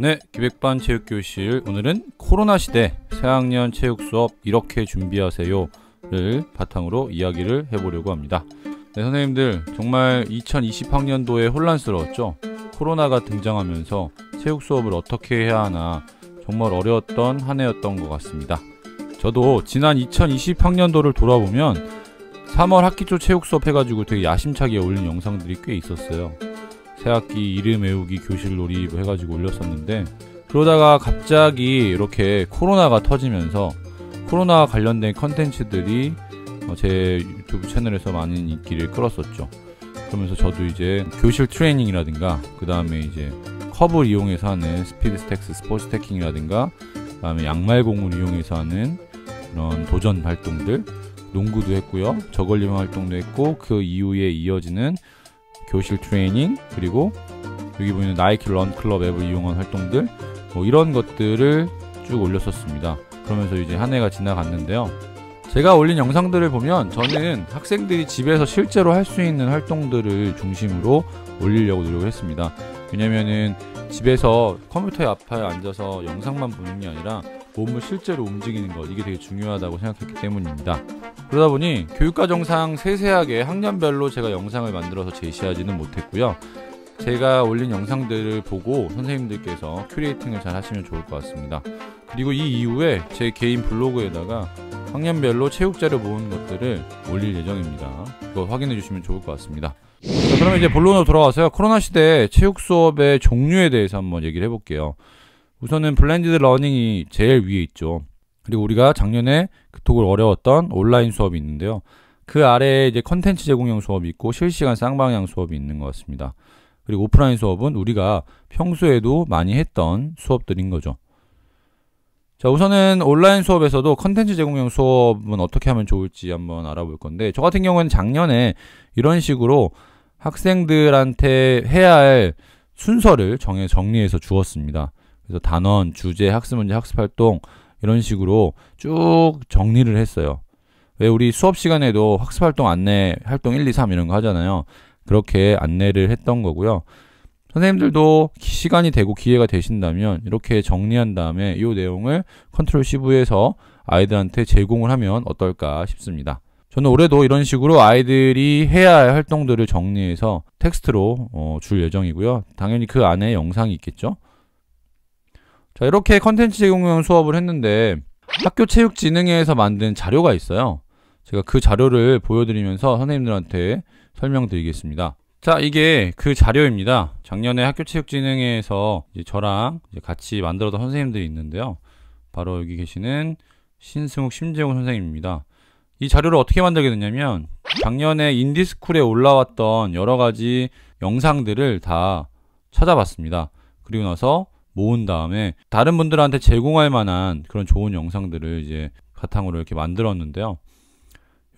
네, 기획반 체육교실 오늘은 코로나 시대 새학년 체육 수업 이렇게 준비하세요를 바탕으로 이야기를 해보려고 합니다. 네, 선생님들 정말 2020학년도에 혼란스러웠죠? 코로나가 등장하면서 체육 수업을 어떻게 해야 하나 정말 어려웠던 한 해였던 것 같습니다. 저도 지난 2020학년도를 돌아보면 3월 학기초 체육 수업 해가지고 되게 야심차게 올린 영상들이 꽤 있었어요. 새학기 이름 외우기 교실 놀이 해가지고 올렸었는데 그러다가 갑자기 이렇게 코로나가 터지면서 코로나 관련된 컨텐츠들이 어, 제 유튜브 채널에서 많은 인기를 끌었었죠. 그러면서 저도 이제 교실 트레이닝이라든가 그 다음에 이제 컵을 이용해서 하는 스피드 스택스 스포츠 태킹이라든가 그 다음에 양말공을 이용해서 하는 그런 도전 활동들 농구도 했고요 저걸링 활동도 했고 그 이후에 이어지는 교실 트레이닝, 그리고 여기 보이는 나이키 런클럽 앱을 이용한 활동들 뭐 이런 것들을 쭉 올렸었습니다. 그러면서 이제 한 해가 지나갔는데요. 제가 올린 영상들을 보면 저는 학생들이 집에서 실제로 할 수 있는 활동들을 중심으로 올리려고 노력을 했습니다. 왜냐면은 집에서 컴퓨터 앞에 앉아서 영상만 보는 게 아니라 몸을 실제로 움직이는 것 이게 되게 중요하다고 생각했기 때문입니다. 그러다 보니 교육과정상 세세하게 학년별로 제가 영상을 만들어서 제시하지는 못했고요. 제가 올린 영상들을 보고 선생님들께서 큐레이팅을 잘 하시면 좋을 것 같습니다. 그리고 이 이후에 제 개인 블로그에다가 학년별로 체육자를 모은 것들을 올릴 예정입니다. 그거 확인해 주시면 좋을 것 같습니다. 자, 그러면 이제 본론으로 돌아와서요. 코로나 시대 체육 수업의 종류에 대해서 한번 얘기를 해볼게요. 우선은 블렌디드 러닝이 제일 위에 있죠. 그리고 우리가 작년에 그토록 어려웠던 온라인 수업이 있는데요. 그 아래에 이제 컨텐츠 제공형 수업이 있고 실시간 쌍방향 수업이 있는 것 같습니다. 그리고 오프라인 수업은 우리가 평소에도 많이 했던 수업들인 거죠. 자, 우선은 온라인 수업에서도 컨텐츠 제공형 수업은 어떻게 하면 좋을지 한번 알아볼 건데, 저 같은 경우는 작년에 이런 식으로 학생들한테 해야 할 순서를 정해 정리해서 주었습니다. 그래서 단원, 주제, 학습 문제, 학습 활동 이런 식으로 쭉 정리를 했어요. 왜 우리 수업 시간에도 학습 활동 안내 활동 1, 2, 3 이런 거 하잖아요. 그렇게 안내를 했던 거고요. 선생님들도 시간이 되고 기회가 되신다면 이렇게 정리한 다음에 이 내용을 컨트롤 C부에서 아이들한테 제공을 하면 어떨까 싶습니다. 저는 올해도 이런 식으로 아이들이 해야 할 활동들을 정리해서 텍스트로 어, 줄 예정이고요. 당연히 그 안에 영상이 있겠죠. 자, 이렇게 컨텐츠 제공형 수업을 했는데 학교체육진흥회에서 만든 자료가 있어요. 제가 그 자료를 보여드리면서 선생님들한테 설명드리겠습니다. 자, 이게 그 자료입니다. 작년에 학교체육진흥회에서 이제 저랑 이제 같이 만들었던 선생님들이 있는데요. 바로 여기 계시는 신승욱 심재훈 선생님입니다. 이 자료를 어떻게 만들게 됐냐면 작년에 인디스쿨에 올라왔던 여러 가지 영상들을 다 찾아봤습니다. 그리고 나서 모은 다음에 다른 분들한테 제공할 만한 그런 좋은 영상들을 이제 바탕으로 이렇게 만들었는데요.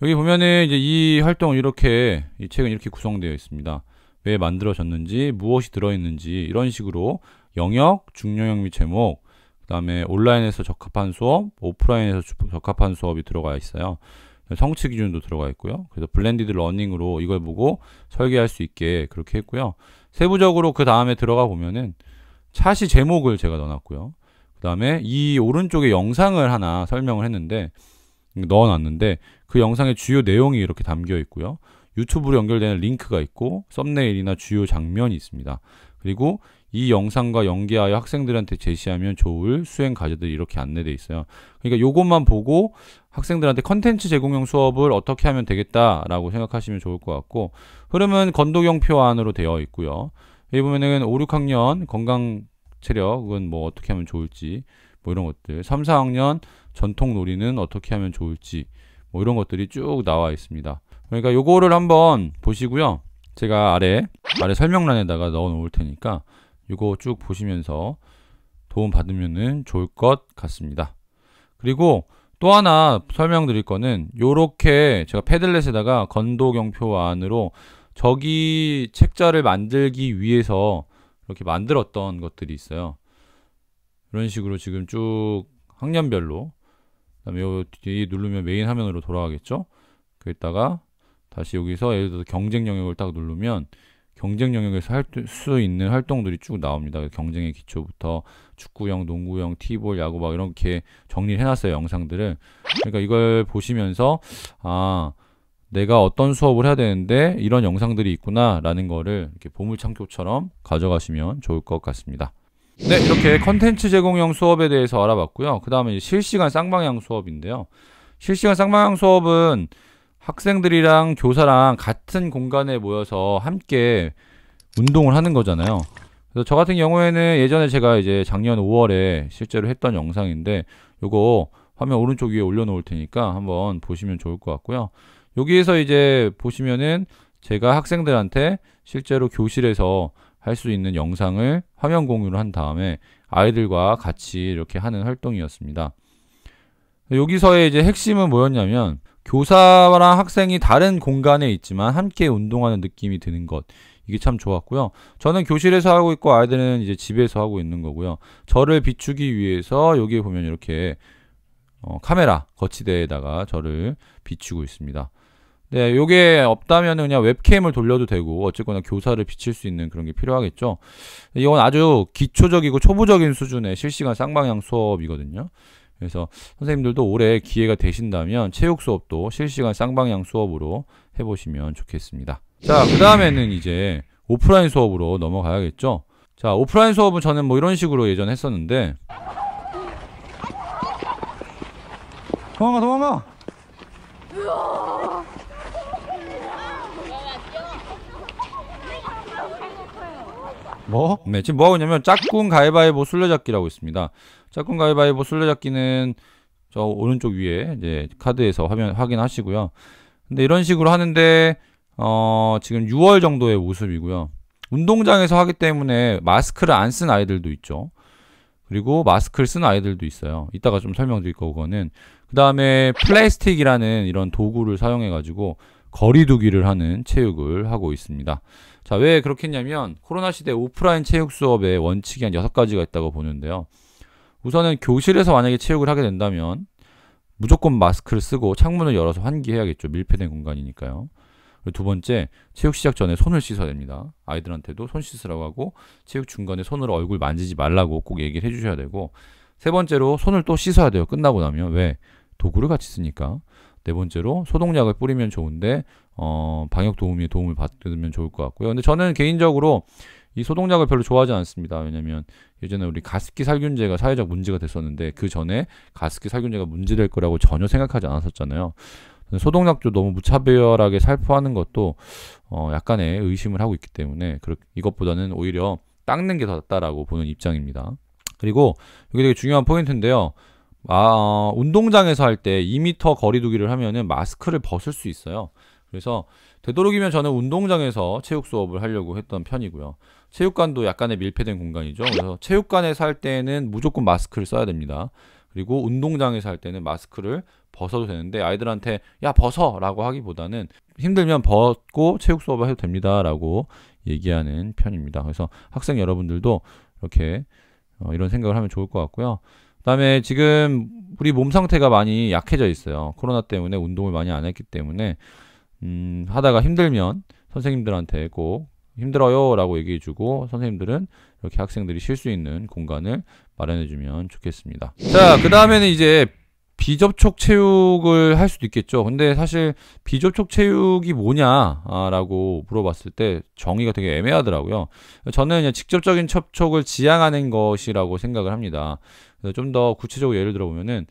여기 보면은 이제 이 활동 이렇게 이 책은 이렇게 구성되어 있습니다. 왜 만들어졌는지 무엇이 들어있는지 이런 식으로 영역, 중요역 및 제목, 그 다음에 온라인에서 적합한 수업, 오프라인에서 적합한 수업이 들어가 있어요. 성취 기준도 들어가 있고요. 그래서 블렌디드 러닝으로 이걸 보고 설계할 수 있게 그렇게 했고요. 세부적으로 그 다음에 들어가 보면은 차시 제목을 제가 넣어놨고요. 그 다음에 이 오른쪽에 영상을 하나 설명을 했는데 넣어놨는데 그 영상의 주요 내용이 이렇게 담겨 있고요. 유튜브로 연결되는 링크가 있고 썸네일이나 주요 장면이 있습니다. 그리고 이 영상과 연계하여 학생들한테 제시하면 좋을 수행 과제들이 이렇게 안내되어 있어요. 그러니까 요것만 보고 학생들한테 컨텐츠 제공용 수업을 어떻게 하면 되겠다라고 생각하시면 좋을 것 같고 흐름은 건도경표 안으로 되어 있고요. 여기 보면은 5, 6학년 건강 체력은 뭐 어떻게 하면 좋을지 뭐 이런 것들 3, 4학년 전통 놀이는 어떻게 하면 좋을지 뭐 이런 것들이 쭉 나와 있습니다 그러니까 요거를 한번 보시고요 제가 아래 아래 설명란에다가 넣어 놓을 테니까 요거 쭉 보시면서 도움 받으면 좋을 것 같습니다 그리고 또 하나 설명드릴 거는 요렇게 제가 패들렛에다가 건도경표안으로 저기 책자를 만들기 위해서 이렇게 만들었던 것들이 있어요. 이런 식으로 지금 쭉 학년별로 그다음에 요 뒤에 누르면 메인 화면으로 돌아가겠죠? 그랬다가 다시 여기서 예를 들어서 경쟁 영역을 딱 누르면 경쟁 영역에서 할 수 있는 활동들이 쭉 나옵니다. 경쟁의 기초부터 축구형, 농구형, 티볼, 야구 막 이렇게 정리를 해놨어요 영상들을. 그러니까 이걸 보시면서 아 내가 어떤 수업을 해야 되는데 이런 영상들이 있구나 라는 거를 이렇게 보물창고처럼 가져가시면 좋을 것 같습니다 네 이렇게 컨텐츠 제공형 수업에 대해서 알아봤고요 그 다음에 실시간 쌍방향 수업인데요 실시간 쌍방향 수업은 학생들이랑 교사랑 같은 공간에 모여서 함께 운동을 하는 거잖아요 그래서 저 같은 경우에는 예전에 제가 이제 작년 5월에 실제로 했던 영상인데 요거 화면 오른쪽 위에 올려놓을 테니까 한번 보시면 좋을 것 같고요 여기에서 이제 보시면은 제가 학생들한테 실제로 교실에서 할 수 있는 영상을 화면 공유를 한 다음에 아이들과 같이 이렇게 하는 활동이었습니다. 여기서의 이제 핵심은 뭐였냐면 교사랑 학생이 다른 공간에 있지만 함께 운동하는 느낌이 드는 것. 이게 참 좋았고요. 저는 교실에서 하고 있고 아이들은 이제 집에서 하고 있는 거고요. 저를 비추기 위해서 여기에 보면 이렇게 어, 카메라 거치대에다가 저를 비추고 있습니다. 네, 요게 없다면 그냥 웹캠을 돌려도 되고 어쨌거나 교사를 비칠 수 있는 그런 게 필요하겠죠. 이건 아주 기초적이고 초보적인 수준의 실시간 쌍방향 수업이거든요. 그래서 선생님들도 올해 기회가 되신다면 체육 수업도 실시간 쌍방향 수업으로 해보시면 좋겠습니다. 자, 그 다음에는 이제 오프라인 수업으로 넘어가야겠죠. 자, 오프라인 수업은 저는 뭐 이런 식으로 예전 했었는데 도망가 도망가! 뭐? 네, 지금 뭐 하냐면 짝꿍 가위바위보 술래잡기라고 있습니다. 짝꿍 가위바위보 술래잡기는 저 오른쪽 위에 이제 카드에서 화면 확인하시고요. 근데 이런 식으로 하는데 어, 지금 6월 정도의 모습이고요. 운동장에서 하기 때문에 마스크를 안 쓴 아이들도 있죠. 그리고 마스크를 쓴 아이들도 있어요. 이따가 좀 설명드릴 거고 그거는 그 다음에 플라스틱이라는 이런 도구를 사용해 가지고 거리두기를 하는 체육을 하고 있습니다. 자, 왜 그렇게 했냐면 코로나 시대 오프라인 체육 수업의 원칙이 한 6가지가 있다고 보는데요. 우선은 교실에서 만약에 체육을 하게 된다면 무조건 마스크를 쓰고 창문을 열어서 환기해야겠죠. 밀폐된 공간이니까요. 두 번째, 체육 시작 전에 손을 씻어야 됩니다. 아이들한테도 손 씻으라고 하고 체육 중간에 손으로 얼굴 만지지 말라고 꼭 얘기를 해주셔야 되고 세 번째로 손을 또 씻어야 돼요. 끝나고 나면 왜 도구를 같이 쓰니까 네 번째로 소독약을 뿌리면 좋은데 어, 방역 도우미의 도움을 받으면 좋을 것 같고요. 근데 저는 개인적으로 이 소독약을 별로 좋아하지 않습니다. 왜냐면 예전에 우리 가습기 살균제가 사회적 문제가 됐었는데 그 전에 가습기 살균제가 문제될 거라고 전혀 생각하지 않았었잖아요. 소독약도 너무 무차별하게 살포하는 것도 어, 약간의 의심을 하고 있기 때문에 그렇, 이것보다는 오히려 닦는 게 더 낫다라고 보는 입장입니다. 그리고 이게 되게 중요한 포인트인데요. 아, 어, 운동장에서 할 때 2m 거리두기를 하면은 마스크를 벗을 수 있어요. 그래서 되도록이면 저는 운동장에서 체육 수업을 하려고 했던 편이고요. 체육관도 약간의 밀폐된 공간이죠. 그래서 체육관에서 할 때는 무조건 마스크를 써야 됩니다. 그리고 운동장에서 할 때는 마스크를 벗어도 되는데 아이들한테 야 벗어 라고 하기보다는 힘들면 벗고 체육 수업을 해도 됩니다 라고 얘기하는 편입니다 그래서 학생 여러분들도 이렇게 어, 이런 생각을 하면 좋을 것 같고요 그다음에 지금 우리 몸 상태가 많이 약해져 있어요. 코로나 때문에 운동을 많이 안 했기 때문에 음, 하다가 힘들면 선생님들한테 꼭 힘들어요라고 얘기해주고 선생님들은 이렇게 학생들이 쉴 수 있는 공간을 마련해주면 좋겠습니다. 자, 그 다음에는 이제 비접촉 체육을 할 수도 있겠죠. 근데 사실 비접촉 체육이 뭐냐라고 아, 물어봤을 때 정의가 되게 애매하더라고요. 저는 그냥 직접적인 접촉을 지향하는 것이라고 생각을 합니다. 좀더 구체적으로 예를 들어보면은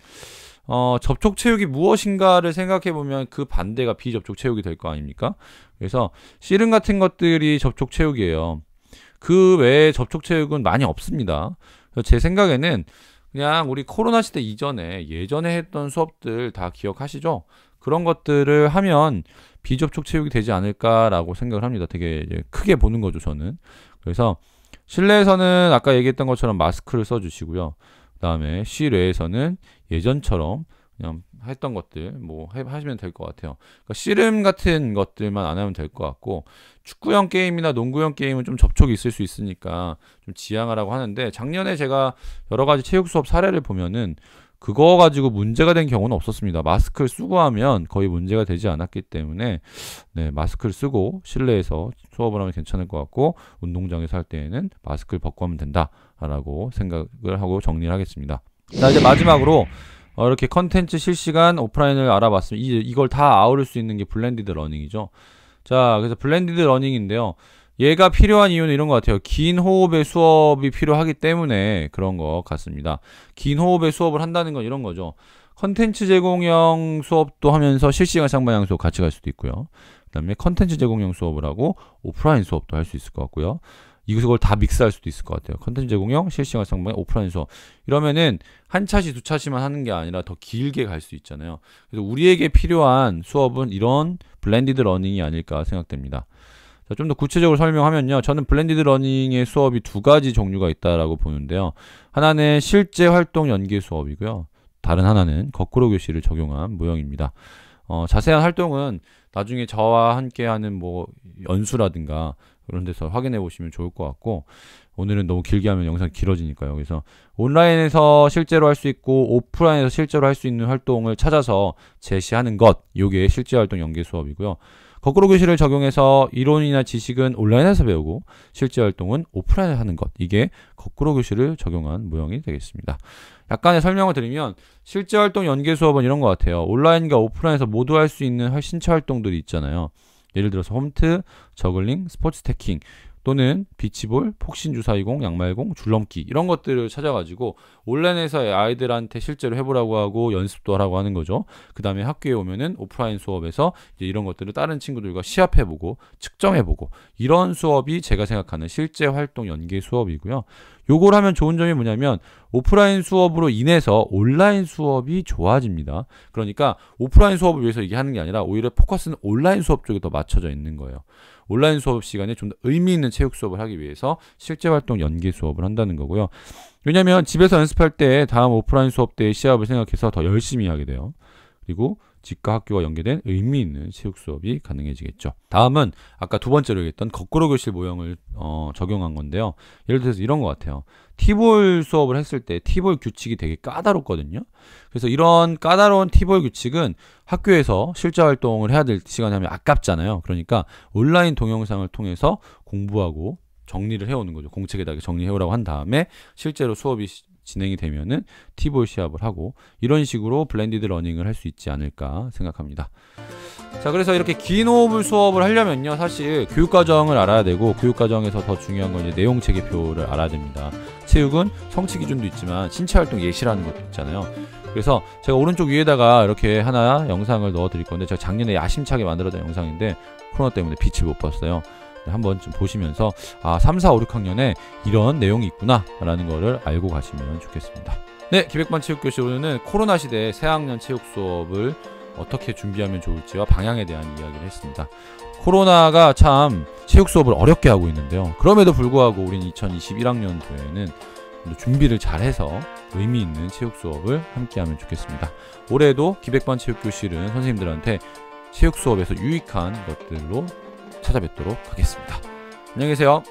어, 접촉 체육이 무엇인가를 생각해 보면 그 반대가 비접촉 체육이 될 거 아닙니까? 그래서 씨름 같은 것들이 접촉 체육이에요. 그 외에 접촉 체육은 많이 없습니다. 제 생각에는 그냥 우리 코로나 시대 이전에 예전에 했던 수업들 다 기억하시죠? 그런 것들을 하면 비접촉 체육이 되지 않을까라고 생각을 합니다. 되게 크게 보는 거죠, 저는. 그래서 실내에서는 아까 얘기했던 것처럼 마스크를 써주시고요. 다음에 c 레에서는 예전처럼 그냥 했던 것들 뭐 하시면 될 것 같아요. 그러니까 씨름 같은 것들만 안 하면 될 것 같고 축구형 게임이나 농구형 게임은 좀 접촉이 있을 수 있으니까 좀 지양하라고 하는데 작년에 제가 여러 가지 체육 수업 사례를 보면은 그거 가지고 문제가 된 경우는 없었습니다. 마스크를 쓰고 하면 거의 문제가 되지 않았기 때문에 네, 마스크를 쓰고 실내에서 수업을 하면 괜찮을 것 같고 운동장에서 할 때에는 마스크를 벗고 하면 된다라고 생각을 하고 정리를 하겠습니다. 자 이제 마지막으로 어, 이렇게 컨텐츠 실시간 오프라인을 알아봤습니다. 이, 이걸 다 아우를 수 있는 게 블렌디드 러닝이죠. 자 그래서 블렌디드 러닝인데요. 얘가 필요한 이유는 이런 것 같아요. 긴 호흡의 수업이 필요하기 때문에 그런 것 같습니다. 긴 호흡의 수업을 한다는 건 이런 거죠. 컨텐츠 제공형 수업도 하면서 실시간 상반 양수 업 같이 갈 수도 있고요. 그다음에 컨텐츠 제공형 수업을 하고 오프라인 수업도 할 수 있을 것 같고요. 이것을 다 믹스할 수도 있을 것 같아요. 컨텐츠 제공형, 실시간 상반, 오프라인 수업. 이러면은 한 차시 두 차시만 하는 게 아니라 더 길게 갈 수 있잖아요. 그래서 우리에게 필요한 수업은 이런 블렌디드 러닝이 아닐까 생각됩니다. 좀더 구체적으로 설명하면요. 저는 블렌디드 러닝의 수업이 두 가지 종류가 있다라고 보는데요. 하나는 실제 활동 연계 수업이고요. 다른 하나는 거꾸로 교실을 적용한 모형입니다. 어, 자세한 활동은 나중에 저와 함께하는 뭐 연수라든가 그런 데서 확인해 보시면 좋을 것 같고 오늘은 너무 길게 하면 영상 길어지니까요. 그래서 온라인에서 실제로 할 수 있고 오프라인에서 실제로 할 수 있는 활동을 찾아서 제시하는 것이게 실제 활동 연계 수업이고요. 거꾸로 교실을 적용해서 이론이나 지식은 온라인에서 배우고 실제 활동은 오프라인에서 하는 것 이게 거꾸로 교실을 적용한 모형이 되겠습니다. 약간의 설명을 드리면 실제 활동 연계 수업은 이런 것 같아요. 온라인과 오프라인에서 모두 할 수 있는 신체 활동들이 있잖아요. 예를 들어서 홈트, 저글링, 스포츠 태킹 또는 비치볼, 폭신 주사위공, 양말공, 줄넘기 이런 것들을 찾아가지고 온라인에서 아이들한테 실제로 해보라고 하고 연습도 하라고 하는 거죠. 그 다음에 학교에 오면은 오프라인 수업에서 이제 이런 것들을 다른 친구들과 시합해보고 측정해보고 이런 수업이 제가 생각하는 실제 활동 연계 수업이고요. 요걸 하면 좋은 점이 뭐냐면 오프라인 수업으로 인해서 온라인 수업이 좋아집니다. 그러니까 오프라인 수업을 위해서 이게 하는 게 아니라 오히려 포커스는 온라인 수업 쪽에 더 맞춰져 있는 거예요. 온라인 수업 시간에 좀 더 의미 있는 체육 수업을 하기 위해서 실제 활동 연계 수업을 한다는 거고요. 왜냐면 집에서 연습할 때 다음 오프라인 수업 때의 시합을 생각해서 더 열심히 하게 돼요. 그리고 직과 학교가 연계된 의미 있는 체육 수업이 가능해지겠죠. 다음은 아까 두 번째로 얘기했던 거꾸로 교실 모형을 어, 적용한 건데요. 예를 들어서 이런 것 같아요. 티볼 수업을 했을 때 티볼 규칙이 되게 까다롭거든요. 그래서 이런 까다로운 티볼 규칙은 학교에서 실제 활동을 해야 될 시간이 하면 아깝잖아요. 그러니까 온라인 동영상을 통해서 공부하고 정리를 해오는 거죠. 공책에다가 정리해오라고 한 다음에 실제로 수업이 진행이 되면은 티볼 시합을 하고 이런 식으로 블렌디드 러닝을 할 수 있지 않을까 생각합니다. 자 그래서 이렇게 긴 호흡을 수업을 하려면요 사실 교육과정을 알아야 되고 교육과정에서 더 중요한 건 이제 내용 체계표를 알아야 됩니다. 체육은 성취 기준도 있지만 신체 활동 예시라는 것도 있잖아요. 그래서 제가 오른쪽 위에다가 이렇게 하나 영상을 넣어 드릴 건데 제가 작년에 야심차게 만들었던 영상인데 코로나 때문에 빛을 못 봤어요. 한번 좀 보시면서 아 3, 4, 5, 6학년에 이런 내용이 있구나라는 거를 알고 가시면 좋겠습니다. 네, 기백반 체육교실 오늘은 코로나 시대의 새학년 체육 수업을 어떻게 준비하면 좋을지와 방향에 대한 이야기를 했습니다. 코로나가 참 체육 수업을 어렵게 하고 있는데요. 그럼에도 불구하고 우린 2021학년도에는 준비를 잘해서 의미 있는 체육 수업을 함께하면 좋겠습니다. 올해도 기백반 체육교실은 선생님들한테 체육 수업에서 유익한 것들로 찾아뵙도록 하겠습니다. 안녕히 계세요.